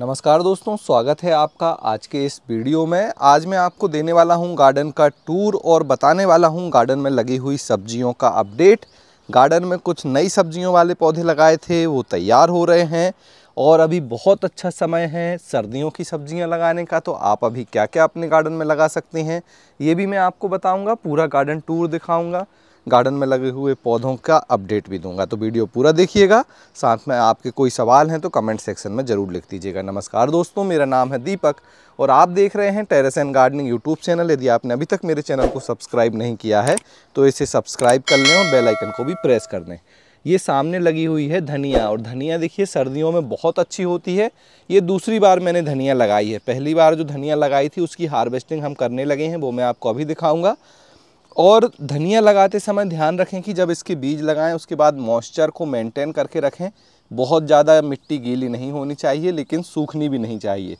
नमस्कार दोस्तों स्वागत है आपका आज के इस वीडियो में आज मैं आपको देने वाला हूं गार्डन का टूर और बताने वाला हूं गार्डन में लगी हुई सब्जियों का अपडेट गार्डन में कुछ नई सब्जियों वाले पौधे लगाए थे वो तैयार हो रहे हैं और अभी बहुत अच्छा समय है सर्दियों की सब्जियां लगाने का तो आप अभी क्या क्या अपने गार्डन में लगा सकते हैं ये भी मैं आपको बताऊँगा पूरा गार्डन टूर दिखाऊँगा गार्डन में लगे हुए पौधों का अपडेट भी दूंगा तो वीडियो पूरा देखिएगा साथ में आपके कोई सवाल हैं तो कमेंट सेक्शन में ज़रूर लिख दीजिएगा नमस्कार दोस्तों मेरा नाम है दीपक और आप देख रहे हैं terrace and gardening YouTube channel यदि आपने अभी तक मेरे चैनल को सब्सक्राइब नहीं किया है तो इसे सब्सक्राइब कर लें और बेलाइकन को भी प्रेस कर दें ये सामने लगी हुई है धनिया और धनिया देखिए सर्दियों में बहुत अच्छी होती है ये दूसरी बार मैंने धनिया लगाई है पहली बार जो धनिया लगाई थी उसकी हार्वेस्टिंग हम करने लगे हैं वो मैं आपको अभी दिखाऊंगा और धनिया लगाते समय ध्यान रखें कि जब इसके बीज लगाएं उसके बाद मॉइस्चर को मेंटेन करके रखें बहुत ज़्यादा मिट्टी गीली नहीं होनी चाहिए लेकिन सूखनी भी नहीं चाहिए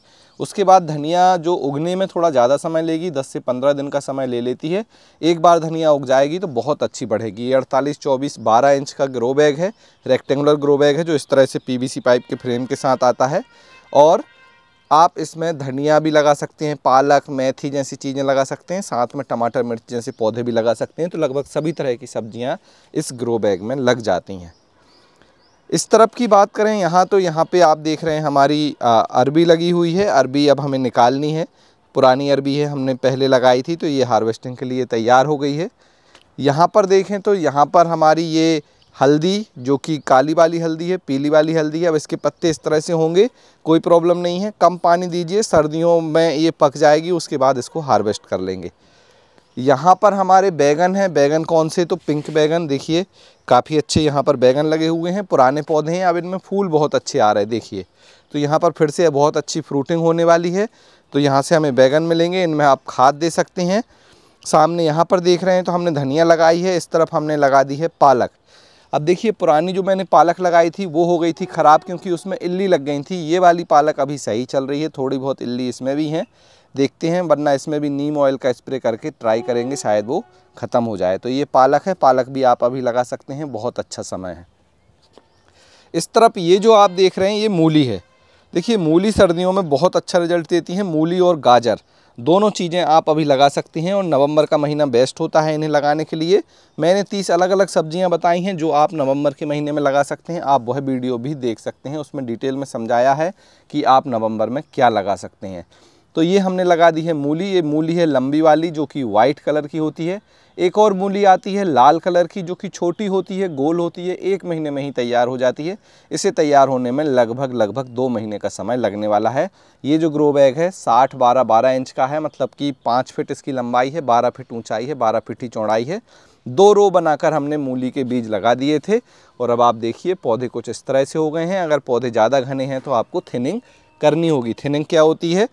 उसके बाद धनिया जो उगने में थोड़ा ज़्यादा समय लेगी 10 से 15 दिन का समय ले लेती है एक बार धनिया उग जाएगी तो बहुत अच्छी बढ़ेगी ये अड़तालीस चौबीस बारह इंच का ग्रो बैग है रेक्टेंगुलर ग्रो बैग है जो इस तरह से पीवीसी पाइप के फ्रेम के साथ आता है और आप इसमें धनिया भी लगा सकते हैं पालक मेथी जैसी चीज़ें लगा सकते हैं साथ में टमाटर मिर्च जैसे पौधे भी लगा सकते हैं तो लगभग सभी तरह की सब्जियां इस ग्रो बैग में लग जाती हैं इस तरफ की बात करें यहाँ तो यहाँ पे आप देख रहे हैं हमारी अरबी लगी हुई है अरबी अब हमें निकालनी है पुरानी अरबी है हमने पहले लगाई थी तो ये हार्वेस्टिंग के लिए तैयार हो गई है यहाँ पर देखें तो यहाँ पर हमारी ये हल्दी जो कि काली वाली हल्दी है पीली वाली हल्दी है अब इसके पत्ते इस तरह से होंगे कोई प्रॉब्लम नहीं है कम पानी दीजिए सर्दियों में ये पक जाएगी उसके बाद इसको हार्वेस्ट कर लेंगे यहाँ पर हमारे बैगन हैं बैगन कौन से तो पिंक बैगन देखिए काफ़ी अच्छे यहाँ पर बैगन लगे हुए हैं पुराने पौधे हैं अब इनमें फूल बहुत अच्छे आ रहे हैं देखिए तो यहाँ पर फिर से बहुत अच्छी फ्रूटिंग होने वाली है तो यहाँ से हमें बैगन मिलेंगे इनमें आप खाद दे सकते हैं सामने यहाँ पर देख रहे हैं तो हमने धनिया लगाई है इस तरफ हमने लगा दी है पालक अब देखिए पुरानी जो मैंने पालक लगाई थी वो हो गई थी ख़राब क्योंकि उसमें इल्ली लग गई थी ये वाली पालक अभी सही चल रही है थोड़ी बहुत इल्ली इसमें भी हैं देखते हैं वरना इसमें भी नीम ऑयल का स्प्रे करके ट्राई करेंगे शायद वो ख़त्म हो जाए तो ये पालक है पालक भी आप अभी लगा सकते हैं बहुत अच्छा समय है इस तरफ ये जो आप देख रहे हैं ये मूली है देखिए मूली सर्दियों में बहुत अच्छा रिजल्ट देती है मूली और गाजर दोनों चीज़ें आप अभी लगा सकती हैं और नवंबर का महीना बेस्ट होता है इन्हें लगाने के लिए मैंने तीस अलग अलग सब्जियां बताई हैं जो आप नवंबर के महीने में लगा सकते हैं आप वह वीडियो भी देख सकते हैं उसमें डिटेल में समझाया है कि आप नवंबर में क्या लगा सकते हैं तो ये हमने लगा दी है मूली ये मूली है लंबी वाली जो कि वाइट कलर की होती है एक और मूली आती है लाल कलर की जो कि छोटी होती है गोल होती है एक महीने में ही तैयार हो जाती है इसे तैयार होने में लगभग लगभग दो महीने का समय लगने वाला है ये जो ग्रो बैग है साठ बारह बारह इंच का है मतलब कि पाँच फिट इसकी लंबाई है बारह फिट ऊँचाई है बारह फिट ही चौड़ाई है दो रो बनाकर हमने मूली के बीज लगा दिए थे और अब आप देखिए पौधे कुछ इस तरह से हो गए हैं अगर पौधे ज़्यादा घने हैं तो आपको थिनिंग करनी होगी थिनिंग क्या होती है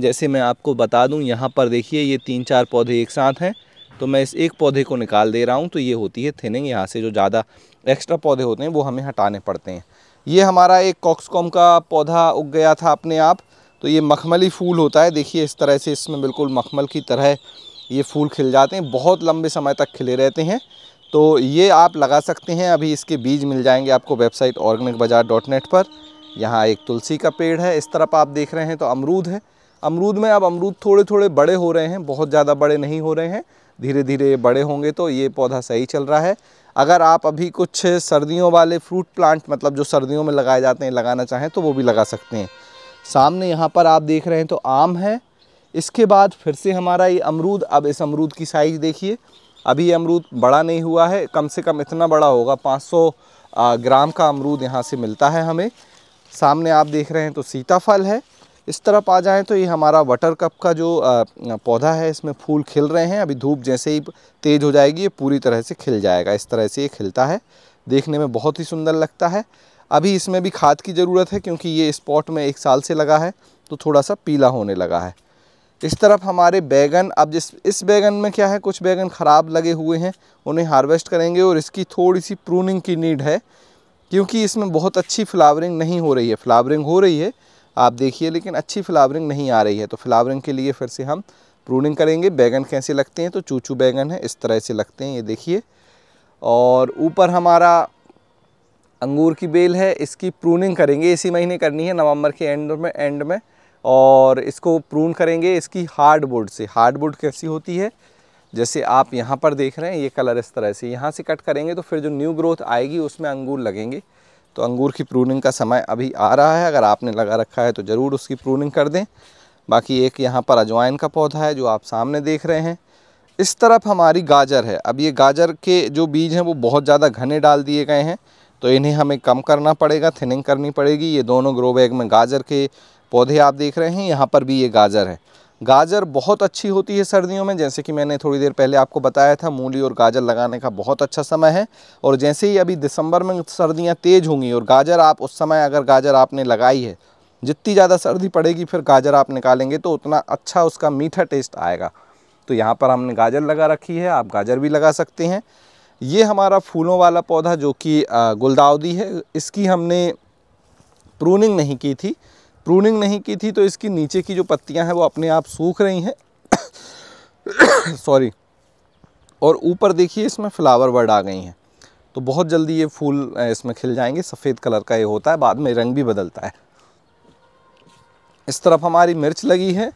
जैसे मैं आपको बता दूं यहाँ पर देखिए ये तीन चार पौधे एक साथ हैं तो मैं इस एक पौधे को निकाल दे रहा हूँ तो ये होती है थिनिंग यहाँ से जो ज़्यादा एक्स्ट्रा पौधे होते हैं वो हमें हटाने पड़ते हैं ये हमारा एक कॉक्सकॉम का पौधा उग गया था अपने आप तो ये मखमली फूल होता है देखिए इस तरह से इसमें बिल्कुल मखमल की तरह ये फूल खिल जाते हैं बहुत लंबे समय तक खिले रहते हैं तो ये आप लगा सकते हैं अभी इसके बीज मिल जाएंगे आपको website Organic Bazaar dot net पर यहाँ एक तुलसी का पेड़ है इस तरफ आप देख रहे हैं तो अमरूद है अमरूद में अब अमरूद थोड़े थोड़े बड़े हो रहे हैं बहुत ज़्यादा बड़े नहीं हो रहे हैं धीरे धीरे बड़े होंगे तो ये पौधा सही चल रहा है अगर आप अभी कुछ सर्दियों वाले फ्रूट प्लांट मतलब जो सर्दियों में लगाए जाते हैं लगाना चाहें तो वो भी लगा सकते हैं सामने यहाँ पर आप देख रहे हैं तो आम है इसके बाद फिर से हमारा ये अमरूद अब इस अमरूद की साइज़ देखिए अभी अमरूद बड़ा नहीं हुआ है कम से कम इतना बड़ा होगा 500 ग्राम का अमरूद यहाँ से मिलता है हमें सामने आप देख रहे हैं तो सीताफल है इस तरफ आ जाएँ तो ये हमारा वाटर कप का जो पौधा है इसमें फूल खिल रहे हैं अभी धूप जैसे ही तेज़ हो जाएगी ये पूरी तरह से खिल जाएगा इस तरह से ये खिलता है देखने में बहुत ही सुंदर लगता है अभी इसमें भी खाद की ज़रूरत है क्योंकि ये स्पॉट में एक साल से लगा है तो थोड़ा सा पीला होने लगा है इस तरफ हमारे बैगन अब जिस इस बैगन में क्या है कुछ बैगन ख़राब लगे हुए हैं उन्हें हार्वेस्ट करेंगे और इसकी थोड़ी सी प्रूनिंग की नीड है क्योंकि इसमें बहुत अच्छी फ्लावरिंग नहीं हो रही है फ्लावरिंग हो रही है आप देखिए लेकिन अच्छी फ्लावरिंग नहीं आ रही है तो फ्लावरिंग के लिए फिर से हम प्रूनिंग करेंगे बैगन कैसे लगते हैं तो चूचू बैगन है इस तरह से लगते हैं ये देखिए और ऊपर हमारा अंगूर की बेल है इसकी प्रूनिंग करेंगे इसी महीने करनी है नवंबर के एंड में एंड में और इसको प्रून करेंगे इसकी हार्डबोर्ड से हार्डबोर्ड कैसी होती है जैसे आप यहाँ पर देख रहे हैं ये कलर इस तरह से यहाँ से कट करेंगे तो फिर जो न्यू ग्रोथ आएगी उसमें अंगूर लगेंगे तो अंगूर की प्रूनिंग का समय अभी आ रहा है अगर आपने लगा रखा है तो ज़रूर उसकी प्रूनिंग कर दें बाकी एक यहाँ पर अजवाइन का पौधा है जो आप सामने देख रहे हैं इस तरफ हमारी गाजर है अब ये गाजर के जो बीज हैं वो बहुत ज़्यादा घने डाल दिए गए हैं तो इन्हें हमें कम करना पड़ेगा थिनिंग करनी पड़ेगी ये दोनों ग्रो बैग में गाजर के पौधे आप देख रहे हैं यहाँ पर भी ये गाजर है गाजर बहुत अच्छी होती है सर्दियों में जैसे कि मैंने थोड़ी देर पहले आपको बताया था मूली और गाजर लगाने का बहुत अच्छा समय है और जैसे ही अभी दिसंबर में सर्दियां तेज़ होंगी और गाजर आप उस समय अगर गाजर आपने लगाई है जितनी ज़्यादा सर्दी पड़ेगी फिर गाजर आप निकालेंगे तो उतना अच्छा उसका मीठा टेस्ट आएगा तो यहाँ पर हमने गाजर लगा रखी है आप गाजर भी लगा सकते हैं ये हमारा फूलों वाला पौधा जो कि गुलदाउदी है इसकी हमने प्रूनिंग नहीं की थी प्रूनिंग नहीं की थी तो इसकी नीचे की जो पत्तियां हैं वो अपने आप सूख रही हैं सॉरी और ऊपर देखिए इसमें फ्लावर वर्ड आ गई हैं तो बहुत जल्दी ये फूल इसमें खिल जाएंगे सफ़ेद कलर का ये होता है बाद में रंग भी बदलता है इस तरफ हमारी मिर्च लगी है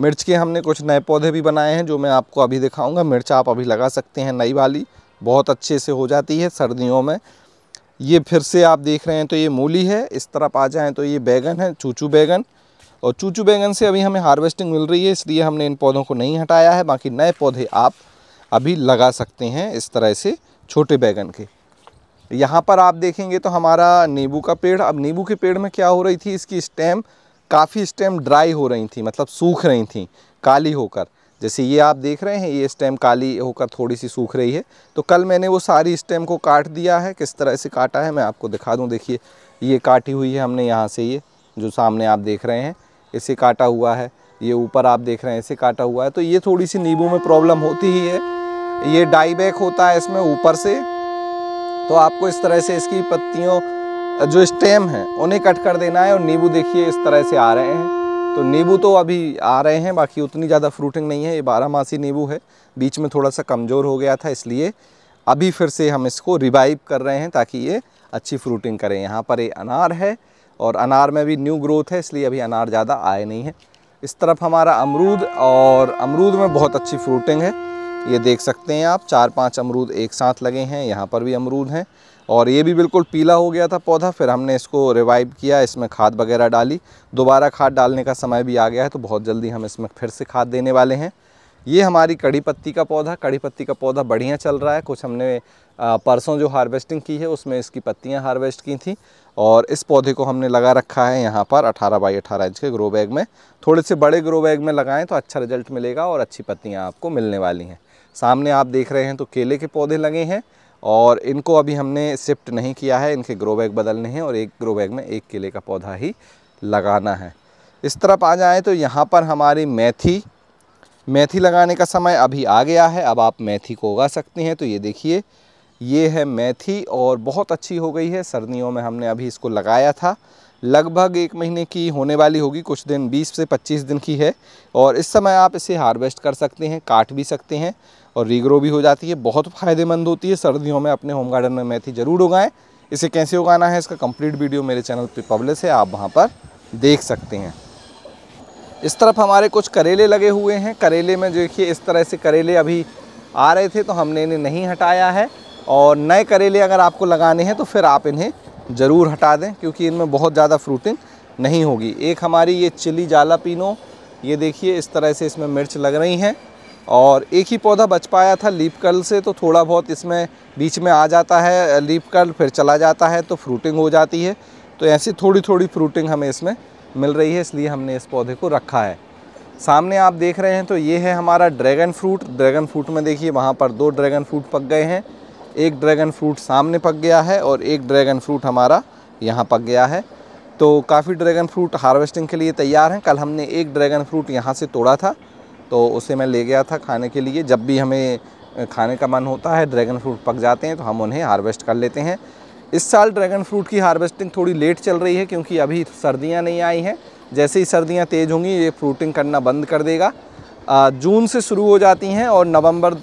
मिर्च के हमने कुछ नए पौधे भी बनाए हैं जो मैं आपको अभी दिखाऊंगा मिर्च आप अभी लगा सकते हैं नई वाली बहुत अच्छे से हो जाती है सर्दियों में ये फिर से आप देख रहे हैं तो ये मूली है इस तरफ आ जाएँ तो ये बैगन है चूचू बैगन और चूचू बैगन से अभी हमें हार्वेस्टिंग मिल रही है इसलिए हमने इन पौधों को नहीं हटाया है बाकी नए पौधे आप अभी लगा सकते हैं इस तरह से छोटे बैगन के यहाँ पर आप देखेंगे तो हमारा नींबू का पेड़ अब नींबू के पेड़ में क्या हो रही थी इसकी स्टेम काफ़ी स्टेम ड्राई हो रही थी मतलब सूख रही थी काली होकर जैसे ये आप देख रहे हैं ये स्टेम काली होकर थोड़ी सी सूख रही है तो कल मैंने वो सारी स्टेम को काट दिया है किस तरह से काटा है मैं आपको दिखा दूँ देखिए ये काटी हुई है हमने यहाँ से ये जो सामने आप देख रहे हैं इसे काटा हुआ है ये ऊपर आप देख रहे हैं इसे काटा हुआ है तो ये थोड़ी सी नींबू में प्रॉब्लम होती ही है ये डाईबैक होता है इसमें ऊपर से तो आपको इस तरह से इसकी पत्तियों जो स्टेम है उन्हें कट कर देना है और नींबू देखिए इस तरह से आ रहे हैं तो नींबू तो अभी आ रहे हैं बाकी उतनी ज़्यादा फ्रूटिंग नहीं है ये बारह मासी नींबू है बीच में थोड़ा सा कमज़ोर हो गया था इसलिए अभी फिर से हम इसको रिवाइव कर रहे हैं ताकि ये अच्छी फ्रूटिंग करें यहाँ पर ये अनार है और अनार में भी न्यू ग्रोथ है इसलिए अभी अनार ज़्यादा आए नहीं है इस तरफ हमारा अमरूद और अमरूद में बहुत अच्छी फ्रूटिंग है ये देख सकते हैं आप चार पांच अमरूद एक साथ लगे हैं यहाँ पर भी अमरूद हैं और ये भी बिल्कुल पीला हो गया था पौधा फिर हमने इसको रिवाइव किया इसमें खाद वगैरह डाली दोबारा खाद डालने का समय भी आ गया है तो बहुत जल्दी हम इसमें फिर से खाद देने वाले हैं ये हमारी कड़ी पत्ती का पौधा कड़ी पत्ती का पौधा बढ़िया चल रहा है कुछ हमने परसों जो हार्वेस्टिंग की है उसमें इसकी पत्तियां हार्वेस्ट की थी और इस पौधे को हमने लगा रखा है यहाँ पर 18 बाई 18 इंच के ग्रो बैग में थोड़े से बड़े ग्रो बैग में लगाएं तो अच्छा रिजल्ट मिलेगा और अच्छी पत्तियाँ आपको मिलने वाली हैं सामने आप देख रहे हैं तो केले के पौधे लगे हैं और इनको अभी हमने शिफ्ट नहीं किया है इनके ग्रो बैग बदलने हैं और एक ग्रो बैग में एक केले का पौधा ही लगाना है इस तरफ आ जाएँ तो यहाँ पर हमारी मेथी मेथी लगाने का समय अभी आ गया है अब आप मेथी को उगा सकते हैं तो ये देखिए ये है मेथी और बहुत अच्छी हो गई है सर्दियों में हमने अभी इसको लगाया था लगभग एक महीने की होने वाली होगी कुछ दिन 20 से 25 दिन की है और इस समय आप इसे हार्वेस्ट कर सकते हैं काट भी सकते हैं और रीग्रो भी हो जाती है बहुत फ़ायदेमंद होती है सर्दियों में अपने होम गार्डन में मेथी ज़रूर उगाएं इसे कैसे उगाना है इसका कंप्लीट वीडियो मेरे चैनल पे पब्लिश है आप वहाँ पर देख सकते हैं इस तरफ हमारे कुछ करेले लगे हुए हैं करेले में देखिए इस तरह से करेले अभी आ रहे थे तो हमने इन्हें नहीं हटाया है और नए करेले अगर आपको लगाने हैं तो फिर आप इन्हें ज़रूर हटा दें क्योंकि इनमें बहुत ज़्यादा फ्रूटिंग नहीं होगी एक हमारी ये चिली जालापिनो ये देखिए इस तरह से इसमें मिर्च लग रही हैं और एक ही पौधा बच पाया था लीप कर्ल से तो थोड़ा बहुत इसमें बीच में आ जाता है लीप कर्ल फिर चला जाता है तो फ्रूटिंग हो जाती है तो ऐसी थोड़ी थोड़ी फ्रूटिंग हमें इसमें मिल रही है इसलिए हमने इस पौधे को रखा है सामने आप देख रहे हैं तो ये है हमारा ड्रैगन फ्रूट ड्रैगन फ्रूट में देखिए वहाँ पर दो ड्रैगन फ्रूट पक गए हैं एक ड्रैगन फ्रूट सामने पक गया है और एक ड्रैगन फ्रूट हमारा यहाँ पक गया है तो काफ़ी ड्रैगन फ्रूट हार्वेस्टिंग के लिए तैयार हैं कल हमने एक ड्रैगन फ्रूट यहाँ से तोड़ा था तो उसे मैं ले गया था खाने के लिए जब भी हमें खाने का मन होता है ड्रैगन फ्रूट पक जाते हैं तो हम उन्हें हार्वेस्ट कर लेते हैं इस साल ड्रैगन फ्रूट की हार्वेस्टिंग थोड़ी लेट चल रही है क्योंकि अभी सर्दियाँ नहीं आई हैं जैसे ही सर्दियाँ तेज़ होंगी ये फ्रूटिंग करना बंद कर देगा जून से शुरू हो जाती हैं और नवंबर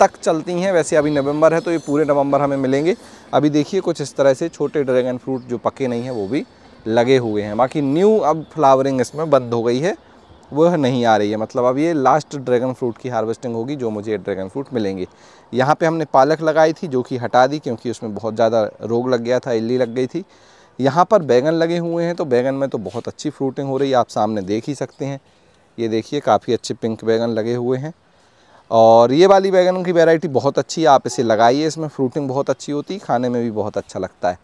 तक चलती हैं वैसे अभी नवंबर है तो ये पूरे नवंबर हमें मिलेंगे अभी देखिए कुछ इस तरह से छोटे ड्रैगन फ्रूट जो पके नहीं हैं वो भी लगे हुए हैं बाकी न्यू अब फ्लावरिंग इसमें बंद हो गई है वह नहीं आ रही है मतलब अब ये लास्ट ड्रैगन फ्रूट की हार्वेस्टिंग होगी जो मुझे ड्रैगन फ्रूट मिलेंगे यहाँ पे हमने पालक लगाई थी जो कि हटा दी क्योंकि उसमें बहुत ज़्यादा रोग लग गया था इल्ली लग गई थी यहाँ पर बैगन लगे हुए हैं तो बैगन में तो बहुत अच्छी फ्रूटिंग हो रही है आप सामने देख ही सकते हैं ये देखिए काफ़ी अच्छे पिंक बैगन लगे हुए हैं और ये वाली बैगन की वेराइटी बहुत अच्छी है आप इसे लगाइए इसमें फ्रूटिंग बहुत अच्छी होती है खाने में भी बहुत अच्छा लगता है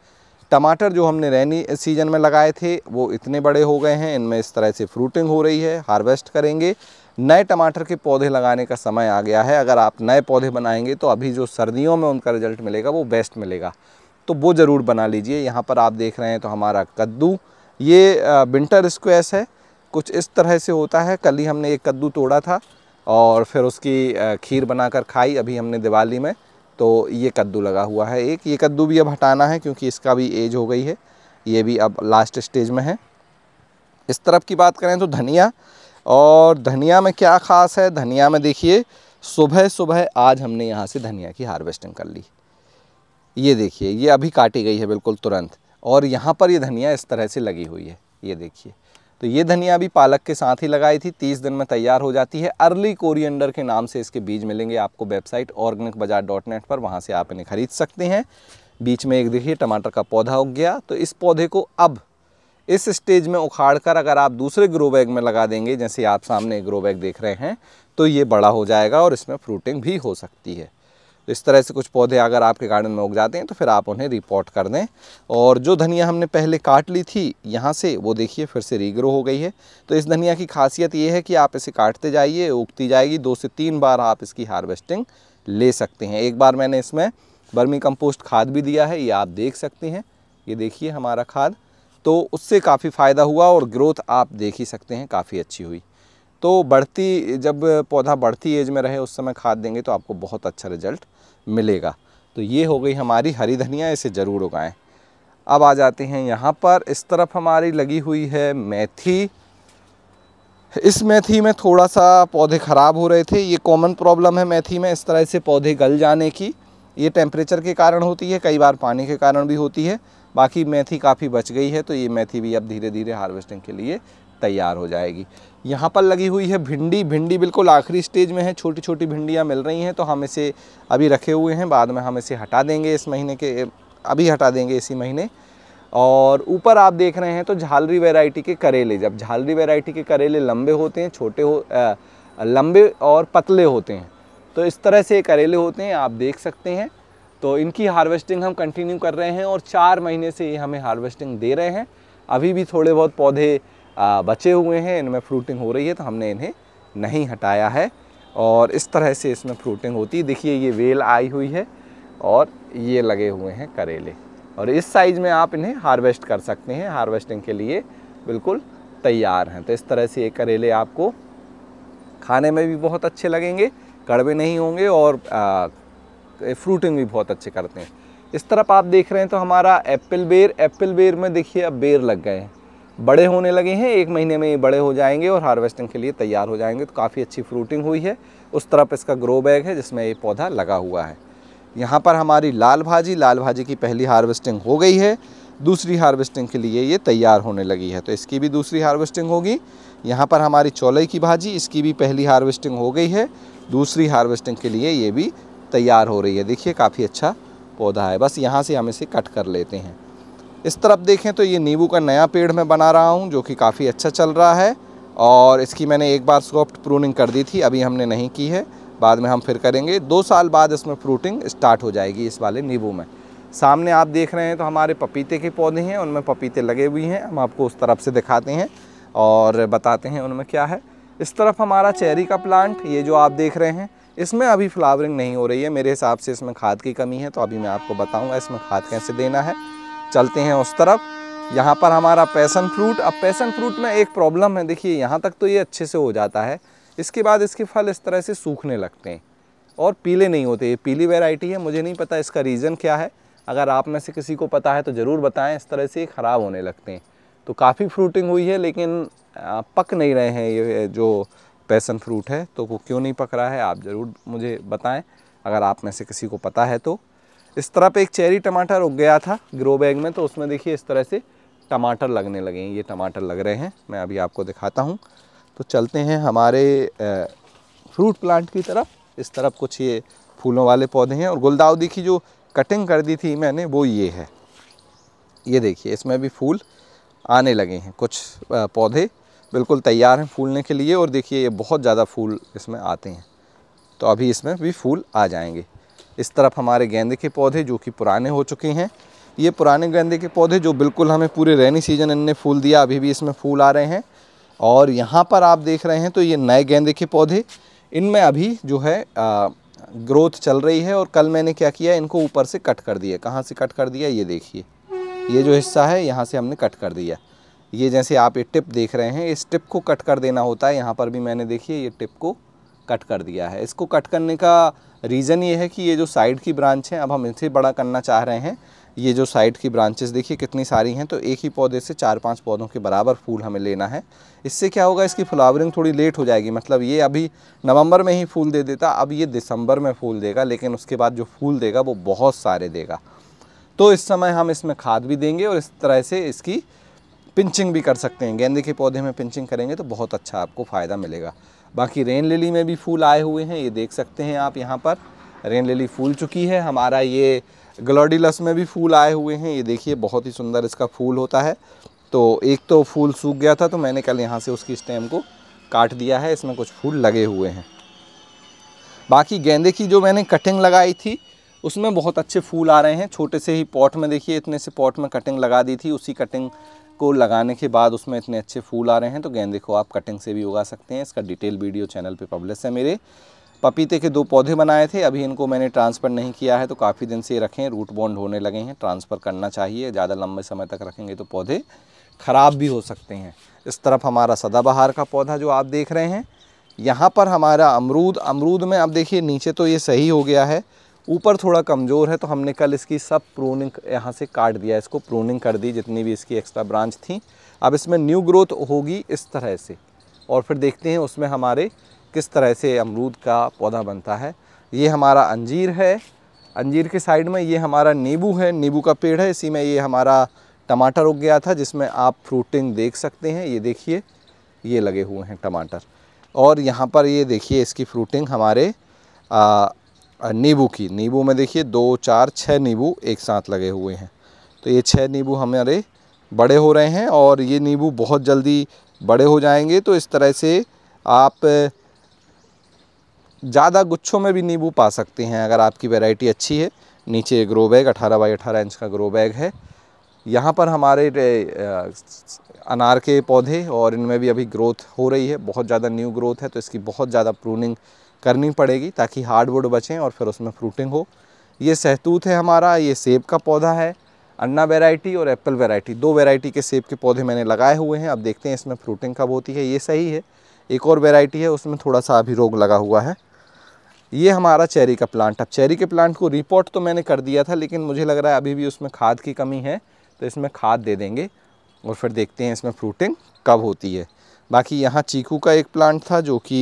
टमाटर जो हमने रैनी सीजन में लगाए थे वो इतने बड़े हो गए हैं इनमें इस तरह से फ्रूटिंग हो रही है हार्वेस्ट करेंगे नए टमाटर के पौधे लगाने का समय आ गया है अगर आप नए पौधे बनाएंगे तो अभी जो सर्दियों में उनका रिजल्ट मिलेगा वो बेस्ट मिलेगा तो वो ज़रूर बना लीजिए यहाँ पर आप देख रहे हैं तो हमारा कद्दू ये विंटर स्क्वेस है कुछ इस तरह से होता है कल ही हमने एक कद्दू तोड़ा था और फिर उसकी खीर बनाकर खाई अभी हमने दिवाली में तो ये कद्दू लगा हुआ है एक ये कद्दू भी अब हटाना है क्योंकि इसका भी एज हो गई है ये भी अब लास्ट स्टेज में है इस तरफ की बात करें तो धनिया और धनिया में क्या ख़ास है धनिया में देखिए सुबह सुबह आज हमने यहाँ से धनिया की हार्वेस्टिंग कर ली ये देखिए ये अभी काटी गई है बिल्कुल तुरंत और यहाँ पर ये धनिया इस तरह से लगी हुई है ये देखिए तो ये धनिया भी पालक के साथ ही लगाई थी तीस दिन में तैयार हो जाती है अर्ली कोरिएंडर के नाम से इसके बीज मिलेंगे आपको website Organic Bazaar dot net पर वहाँ से आप इन्हें खरीद सकते हैं बीच में एक देखिए टमाटर का पौधा उग गया तो इस पौधे को अब इस स्टेज में उखाड़ कर अगर आप दूसरे ग्रो बैग में लगा देंगे जैसे आप सामने ग्रो बैग देख रहे हैं तो ये बड़ा हो जाएगा और इसमें फ्रूटिंग भी हो सकती है तो इस तरह से कुछ पौधे अगर आपके गार्डन में उग जाते हैं तो फिर आप उन्हें रिपोर्ट कर दें और जो धनिया हमने पहले काट ली थी यहाँ से वो देखिए फिर से रीग्रो हो गई है तो इस धनिया की खासियत ये है कि आप इसे काटते जाइए उगती जाएगी दो से तीन बार आप इसकी हार्वेस्टिंग ले सकते हैं एक बार मैंने इसमें बर्मी कंपोस्ट खाद भी दिया है ये आप देख सकते हैं ये देखिए हमारा खाद तो उससे काफ़ी फ़ायदा हुआ और ग्रोथ आप देख ही सकते हैं काफ़ी अच्छी हुई तो बढ़ती जब पौधा बढ़ती एज में रहे उस समय खाद देंगे तो आपको बहुत अच्छा रिजल्ट मिलेगा तो ये हो गई हमारी हरी धनिया इसे ज़रूर उगाएं अब आ जाते हैं यहाँ पर इस तरफ हमारी लगी हुई है मेथी इस मेथी में थोड़ा सा पौधे ख़राब हो रहे थे ये कॉमन प्रॉब्लम है मेथी में इस तरह से पौधे गल जाने की ये टेम्परेचर के कारण होती है कई बार पानी के कारण भी होती है बाकी मेथी काफ़ी बच गई है तो ये मेथी भी अब धीरे धीरे हार्वेस्टिंग के लिए तैयार हो जाएगी यहाँ पर लगी हुई है भिंडी भिंडी बिल्कुल आखिरी स्टेज में है छोटी छोटी भिंडियाँ मिल रही हैं तो हम इसे अभी रखे हुए हैं बाद में हम इसे हटा देंगे इस महीने के अभी हटा देंगे इसी महीने और ऊपर आप देख रहे हैं तो झालरी वैरायटी के करेले जब झालरी वैरायटी के करेले लंबे होते हैं छोटे हो लंबे और पतले होते हैं तो इस तरह से करेले होते हैं आप देख सकते हैं तो इनकी हार्वेस्टिंग हम कंटिन्यू कर रहे हैं और चार महीने से ये हमें हार्वेस्टिंग दे रहे हैं अभी भी थोड़े बहुत पौधे बचे हुए हैं इनमें फ्रूटिंग हो रही है तो हमने इन्हें नहीं हटाया है और इस तरह से इसमें फ्रूटिंग होती देखिए ये वेल आई हुई है और ये लगे हुए हैं करेले और इस साइज़ में आप इन्हें हार्वेस्ट कर सकते हैं हार्वेस्टिंग के लिए बिल्कुल तैयार हैं तो इस तरह से ये करेले आपको खाने में भी बहुत अच्छे लगेंगे कड़वे नहीं होंगे और आ, फ्रूटिंग भी बहुत अच्छे करते हैं इस तरफ आप देख रहे हैं तो हमारा एप्पल बेर एप्पल बेर में देखिए अब बेर लग गए हैं बड़े होने लगे हैं एक महीने में ये बड़े हो जाएंगे और हार्वेस्टिंग के लिए तैयार हो जाएंगे तो काफ़ी अच्छी फ्रूटिंग हुई है उस तरफ इसका ग्रो बैग है जिसमें ये पौधा लगा हुआ है यहाँ पर हमारी लाल भाजी लाल भाजी की पहली हार्वेस्टिंग हो गई है दूसरी हार्वेस्टिंग के लिए ये तैयार होने लगी है तो इसकी भी दूसरी हार्वेस्टिंग होगी यहाँ पर हमारी चौलई की भाजी इसकी भी पहली हार्वेस्टिंग हो गई है दूसरी हार्वेस्टिंग के लिए ये भी तैयार हो रही है देखिए काफ़ी अच्छा पौधा है बस यहाँ से हम इसे कट कर लेते हैं इस तरफ देखें तो ये नींबू का नया पेड़ मैं बना रहा हूँ जो कि काफ़ी अच्छा चल रहा है और इसकी मैंने एक बार सॉफ्ट प्रूनिंग कर दी थी अभी हमने नहीं की है बाद में हम फिर करेंगे दो साल बाद इसमें फ्रूटिंग स्टार्ट हो जाएगी इस वाले नींबू में सामने आप देख रहे हैं तो हमारे पपीते के पौधे हैं उनमें पपीते लगे हुए हैं हम आपको उस तरफ से दिखाते हैं और बताते हैं उनमें क्या है इस तरफ हमारा चेरी का प्लांट ये जो आप देख रहे हैं इसमें अभी फ्लावरिंग नहीं हो रही है मेरे हिसाब से इसमें खाद की कमी है तो अभी मैं आपको बताऊँगा इसमें खाद कैसे देना है चलते हैं उस तरफ यहाँ पर हमारा पैसन फ्रूट अब पैसन फ्रूट में एक प्रॉब्लम है देखिए यहाँ तक तो ये अच्छे से हो जाता है इसके बाद इसके फल इस तरह से सूखने लगते हैं और पीले नहीं होते ये पीली वेराइटी है मुझे नहीं पता इसका रीज़न क्या है अगर आप में से किसी को पता है तो ज़रूर बताएं इस तरह से ख़राब होने लगते हैं तो काफ़ी फ्रूटिंग हुई है लेकिन पक नहीं रहे हैं ये जो पैसन फ्रूट है तो वो क्यों नहीं पक रहा है आप ज़रूर मुझे बताएं अगर आप में से किसी को पता है तो इस तरफ एक चेरी टमाटर उग गया था ग्रो बैग में तो उसमें देखिए इस तरह से टमाटर लगने लगे हैं ये टमाटर लग रहे हैं मैं अभी आपको दिखाता हूँ तो चलते हैं हमारे फ्रूट प्लांट की तरफ इस तरफ कुछ ये फूलों वाले पौधे हैं और गुलदाउदी की जो कटिंग कर दी थी मैंने वो ये है ये देखिए इसमें भी फूल आने लगे हैं कुछ पौधे बिल्कुल तैयार हैं फूलने के लिए और देखिए ये बहुत ज़्यादा फूल इसमें आते हैं तो अभी इसमें भी फूल आ जाएंगे इस तरफ हमारे गेंदे के पौधे जो कि पुराने हो चुके हैं ये पुराने गेंदे के पौधे जो बिल्कुल हमें पूरे रेनी सीजन इनने फूल दिया अभी भी इसमें फूल आ रहे हैं और यहाँ पर आप देख रहे हैं तो ये नए गेंदे के पौधे इनमें अभी जो है आ, ग्रोथ चल रही है और कल मैंने क्या किया इनको ऊपर से कट कर दिया कहाँ से कट कर दिया ये देखिए ये जो हिस्सा है यहाँ से हमने कट कर दिया ये जैसे आप ये टिप देख रहे हैं इस टिप को कट कर देना होता है यहाँ पर भी मैंने देखिए ये टिप को कट कर दिया है इसको कट करने का रीज़न ये है कि ये जो साइड की ब्रांच है अब हम इनसे बड़ा करना चाह रहे हैं ये जो साइड की ब्रांचेस देखिए कितनी सारी हैं तो एक ही पौधे से चार पांच पौधों के बराबर फूल हमें लेना है इससे क्या होगा इसकी फ्लावरिंग थोड़ी लेट हो जाएगी मतलब ये अभी नवंबर में ही फूल दे देता अब ये दिसंबर में फूल देगा लेकिन उसके बाद जो फूल देगा वो बहुत सारे देगा तो इस समय हम इसमें खाद भी देंगे और इस तरह से इसकी पिंचिंग भी कर सकते हैं गेंदे के पौधे में पिंचिंग करेंगे तो बहुत अच्छा आपको फ़ायदा मिलेगा बाकी रेन लिली में भी फूल आए हुए हैं ये देख सकते हैं आप यहाँ पर रेन लिली फूल चुकी है हमारा ये ग्लोडिलस में भी फूल आए हुए हैं ये देखिए बहुत ही सुंदर इसका फूल होता है तो एक तो फूल सूख गया था तो मैंने कल यहाँ से उसकी स्टेम को काट दिया है इसमें कुछ फूल लगे हुए हैं बाकी गेंदे की जो मैंने कटिंग लगाई थी उसमें बहुत अच्छे फूल आ रहे हैं छोटे से ही पॉट में देखिए इतने से पॉट में कटिंग लगा दी थी उसी कटिंग को लगाने के बाद उसमें इतने अच्छे फूल आ रहे हैं तो गेंदे को आप कटिंग से भी उगा सकते हैं इसका डिटेल वीडियो चैनल पे पब्लिश है मेरे पपीते के दो पौधे बनाए थे अभी इनको मैंने ट्रांसफ़र नहीं किया है तो काफ़ी दिन से रखें रूट बॉन्ड होने लगे हैं ट्रांसफ़र करना चाहिए ज़्यादा लंबे समय तक रखेंगे तो पौधे ख़राब भी हो सकते हैं इस तरफ हमारा सदाबहार का पौधा जो आप देख रहे हैं यहाँ पर हमारा अमरूद अमरूद में अब देखिए नीचे तो ये सही हो गया है ऊपर थोड़ा कमज़ोर है तो हमने कल इसकी सब प्रोनिंग यहाँ से काट दिया इसको प्रोनिंग कर दी जितनी भी इसकी एक्स्ट्रा ब्रांच थी अब इसमें न्यू ग्रोथ होगी इस तरह से और फिर देखते हैं उसमें हमारे किस तरह से अमरूद का पौधा बनता है ये हमारा अंजीर है अंजीर के साइड में ये हमारा नींबू है नींबू का पेड़ है इसी में ये हमारा टमाटर उग गया था जिसमें आप फ्रूटिंग देख सकते हैं ये देखिए ये लगे हुए हैं टमाटर और यहाँ पर ये देखिए इसकी फ्रूटिंग हमारे आ, नींबू की नींबू में देखिए दो चार छः नींबू एक साथ लगे हुए हैं तो ये छः नींबू हमारे बड़े हो रहे हैं और ये नींबू बहुत जल्दी बड़े हो जाएंगे तो इस तरह से आप ज़्यादा गुच्छों में भी नींबू पा सकते हैं अगर आपकी वैरायटी अच्छी है नीचे ग्रो बैग अठारह बाई अठारह इंच का ग्रो बैग है यहाँ पर हमारे अनार के पौधे और इनमें भी अभी ग्रोथ हो रही है बहुत ज़्यादा न्यू ग्रोथ है तो इसकी बहुत ज़्यादा प्रूनिंग करनी पड़ेगी ताकि हार्डवुड बचें और फिर उसमें फ्रूटिंग हो ये सहतूत है हमारा ये सेब का पौधा है अन्ना वेराइटी और एप्पल वेराइटी दो वेराइटी के सेब के पौधे मैंने लगाए हुए हैं अब देखते हैं इसमें फ्रूटिंग कब होती है ये सही है एक और वेराइटी है उसमें थोड़ा सा अभी रोग लगा हुआ है ये हमारा चेरी का प्लांट अब चेरी के प्लांट को रिपोर्ट तो मैंने कर दिया था लेकिन मुझे लग रहा है अभी भी उसमें खाद की कमी है तो इसमें खाद दे देंगे और फिर देखते हैं इसमें फ्रूटिंग कब होती है बाकी यहाँ चीकू का एक प्लांट था जो कि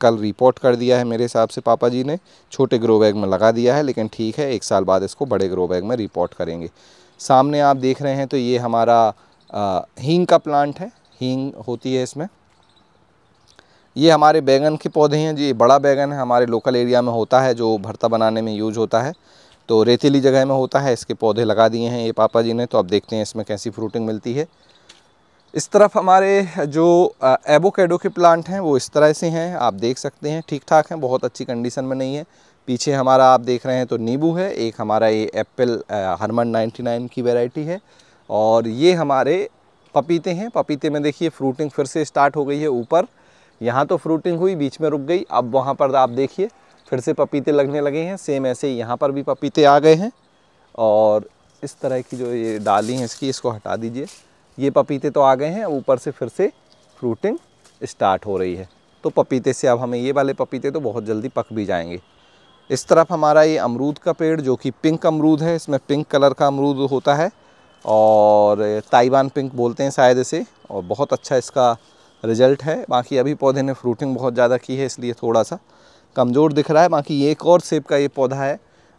कल रिपोर्ट कर दिया है मेरे हिसाब से पापा जी ने छोटे ग्रो बैग में लगा दिया है लेकिन ठीक है एक साल बाद इसको बड़े ग्रो बैग में रिपोर्ट करेंगे सामने आप देख रहे हैं तो ये हमारा हींग का प्लांट है हींग होती है इसमें ये हमारे बैगन के पौधे हैं जी बड़ा बैगन है हमारे लोकल एरिया में होता है जो भरता बनाने में यूज होता है तो रेतीली जगह में होता है इसके पौधे लगा दिए हैं ये पापा जी ने तो आप देखते हैं इसमें कैसी फ्रूटिंग मिलती है इस तरफ हमारे जो एबोकेडो के प्लांट हैं वो इस तरह से हैं आप देख सकते हैं ठीक ठाक हैं बहुत अच्छी कंडीशन में नहीं है पीछे हमारा आप देख रहे हैं तो नींबू है एक हमारा ये एप्पल हरमन 99 की वैरायटी है और ये हमारे पपीते हैं पपीते में देखिए फ्रूटिंग फिर से स्टार्ट हो गई है ऊपर यहाँ तो फ्रूटिंग हुई बीच में रुक गई अब वहाँ पर आप देखिए फिर से पपीते लगने लगे हैं सेम ऐसे यहाँ पर भी पपीते आ गए हैं और इस तरह की जो ये डाली हैं इसकी इसको हटा दीजिए ये पपीते तो आ गए हैं ऊपर से फिर से फ्रूटिंग स्टार्ट हो रही है तो पपीते से अब हमें ये वाले पपीते तो बहुत जल्दी पक भी जाएंगे इस तरफ हमारा ये अमरूद का पेड़ जो कि पिंक अमरूद है इसमें पिंक कलर का अमरूद होता है और ताइवान पिंक बोलते हैं शायद इसे और बहुत अच्छा इसका रिजल्ट है बाकी अभी पौधे ने फ्रूटिंग बहुत ज़्यादा की है इसलिए थोड़ा सा कमज़ोर दिख रहा है बाकी एक और सेब का ये पौधा है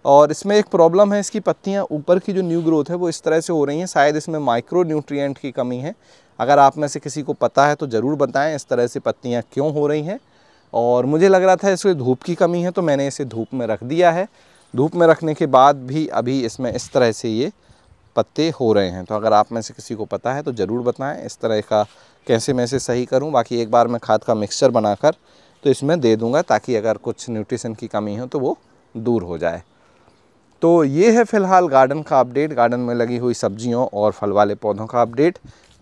और इसमें एक प्रॉब्लम है इसकी पत्तियाँ ऊपर की जो न्यू ग्रोथ है वो इस तरह से हो रही हैं शायद इसमें माइक्रो न्यूट्रियट की कमी है अगर आप में से किसी को पता है तो ज़रूर बताएं इस तरह से पत्तियाँ क्यों हो रही हैं और मुझे लग रहा था इसमें धूप की कमी है तो मैंने इसे धूप में रख दिया है धूप में रखने के बाद भी अभी इसमें इस तरह से ये पत्ते हो रहे हैं तो अगर आप में से किसी को पता है तो ज़रूर बताएं इस तरह का कैसे मैं इसे सही करूं बाकी एक बार मैं खाद का मिक्सचर बनाकर तो इसमें दे दूंगा ताकि अगर कुछ न्यूट्रिशन की कमी हो तो वो दूर हो जाए तो ये है फ़िलहाल गार्डन का अपडेट गार्डन में लगी हुई सब्जियों और फल वाले पौधों का अपडेट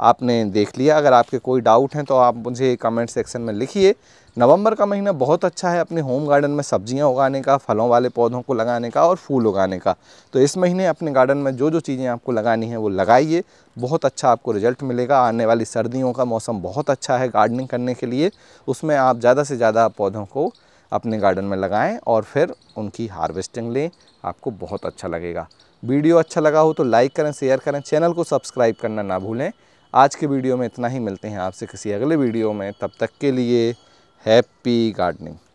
आपने देख लिया अगर आपके कोई डाउट हैं तो आप मुझे कमेंट सेक्शन में लिखिए नवंबर का महीना बहुत अच्छा है अपने होम गार्डन में सब्जियां उगाने का फलों वाले पौधों को लगाने का और फूल उगाने का तो इस महीने अपने गार्डन में जो जो चीज़ें आपको लगानी है वो लगाइए बहुत अच्छा आपको रिजल्ट मिलेगा आने वाली सर्दियों का मौसम बहुत अच्छा है गार्डनिंग करने के लिए उसमें आप ज़्यादा से ज़्यादा पौधों को अपने गार्डन में लगाएँ और फिर उनकी हार्वेस्टिंग लें आपको बहुत अच्छा लगेगा वीडियो अच्छा लगा हो तो लाइक करें शेयर करें चैनल को सब्सक्राइब करना ना भूलें आज के वीडियो में इतना ही मिलते हैं आपसे किसी अगले वीडियो में तब तक के लिए हैप्पी गार्डनिंग